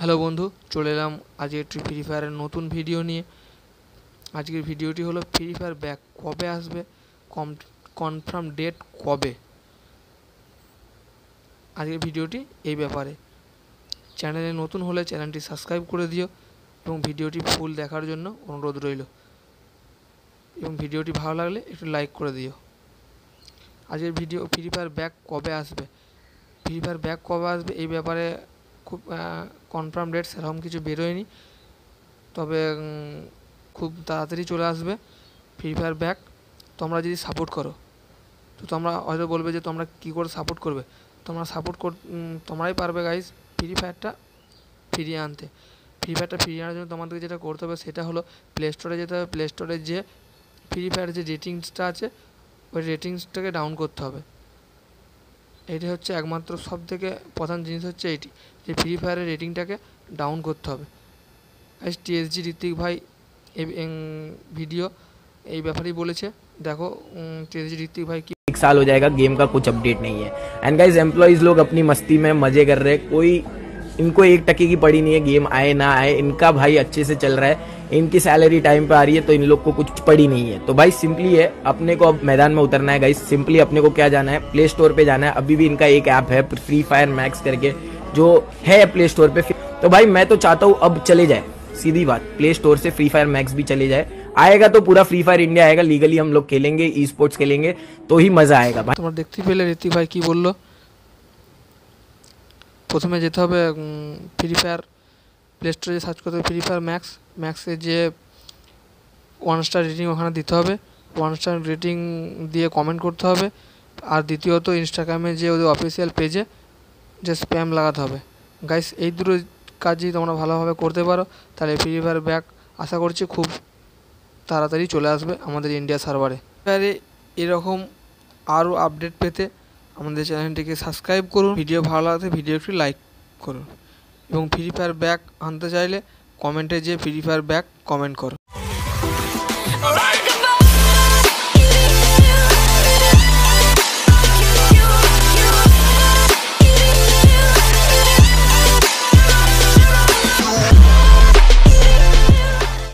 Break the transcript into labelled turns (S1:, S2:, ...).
S1: hello বন্ধু চলে এলাম আজকে একটি ফ্রি ফায়ারের নতুন ভিডিও নিয়ে আজকের ভিডিওটি হলো ফ্রি ফায়ার ব্যাক কবে আসবে কম কনফার্ম ডেট কবে আজকের ভিডিওটি এই ব্যাপারে চ্যানেলে নতুন হলে চ্যানেলটি সাবস্ক্রাইব করে দিও এবং ভিডিওটি ফুল দেখার জন্য অনুরোধ রইল এবং ভিডিওটি ভালো লাগলে একটু লাইক করে দিও আজকের ভিডিও ফ্রি ফায়ার ব্যাক কবে আসবে ফ্রি ফায়ার ব্যাক কবে আসবে এই ব্যাপারে খুব কনফার্ম ডেট সেরকম কিছু বেরোয়নি তবে খুব তাড়াতাড়ি চলে আসবে ফ্রি ফায়ার ব্যাক তোমরা যদি সাপোর্ট করো তো তোমরা হয়তো বলবে যে তোমরা কী করে সাপোর্ট করবে তোমরা সাপোর্ট কর তোমরাই পারবে গাইজ ফ্রি ফায়ারটা ফিরিয়ে আনতে ফ্রি ফায়ারটা ফিরিয়ে আনার জন্য তোমাদেরকে যেটা করতে হবে সেটা হলো প্লে স্টোরে যেতে হবে প্লে স্টোরে যে ফ্রি ফায়ার যে রেটিংসটা আছে ওই রেটিংসটাকে ডাউন করতে হবে এইটা হচ্ছে একমাত্র শব্দ থেকে প্রধান জিনিস হচ্ছে এটি যে ফ্রি ফায়ারের রেটিংটাকে ডাউন করতে হবে গাইস টিএসজি দীতিক ভাই ভিডিও এই ব্যাপারে বলেছে দেখো তেজ দীতিক ভাই কি এক
S2: साल हो जाएगा गेम का कुछ अपडेट नहीं है एंड गाइस एम्प्लॉईज लोग अपनी मस्ती में मजे कर रहे कोई इनको एक टके की पड़ी नहीं है गेम आए ना आए इनका भाई अच्छे से चल रहा है इनकी सैलरी टाइम पे आ रही है तो इन लोग को कुछ पड़ी नहीं है तो भाई सिंपली है अपने को अब मैदान में उतरना है गाइस सिंपली अपने को क्या जाना है प्ले स्टोर पे जाना है अभी भी इनका एक ऐप है फ्री फायर मैक्स करके जो है प्ले स्टोर पे तो भाई मैं तो चाहता हूँ अब चले जाए सीधी बात प्ले स्टोर से फ्री फायर मैक्स भी चले जाए आएगा तो पूरा फ्री फायर इंडिया आएगा लीगली हम लोग खेलेंगे ई स्पोर्ट्स खेलेंगे तो ही मजा आएगा भाई देखती पहले रीति
S1: भाई की बोल लो প্রথমে যেতে হবে ফ্রি ফায়ার প্লে স্টোরে সার্চ করতে হবে ফ্রি ফায়ার ম্যাক্স ম্যাক্সে যে ওয়ান স্টার রেটিং ওখানে দিতে হবে ওয়ান স্টার রেটিং দিয়ে কমেন্ট করতে হবে আর দ্বিতীয়ত ইনস্টাগ্রামে যে ওদের অফিসিয়াল পেজে যে স্প্যাম লাগাতে হবে গাইস এই দুটো কাজই তোমরা ভালোভাবে করতে পারো তাহলে ফ্রি ফায়ার ব্যাক আশা করছি খুব তাড়াতাড়ি চলে আসবে আমাদের ইন্ডিয়া সার্ভারে এরকম আরও আপডেট পেতে আমাদের চ্যানেলটিকে সাবস্ক্রাইব করুন ভিডিও ভালো লাগলে ভিডিও একটু লাইক করুন এবং ফ্রি ফায়ার ব্যাক আনতে চাইলে কমেন্টে যে ফ্রি ফায়ার ব্যাক কমেন্ট করুন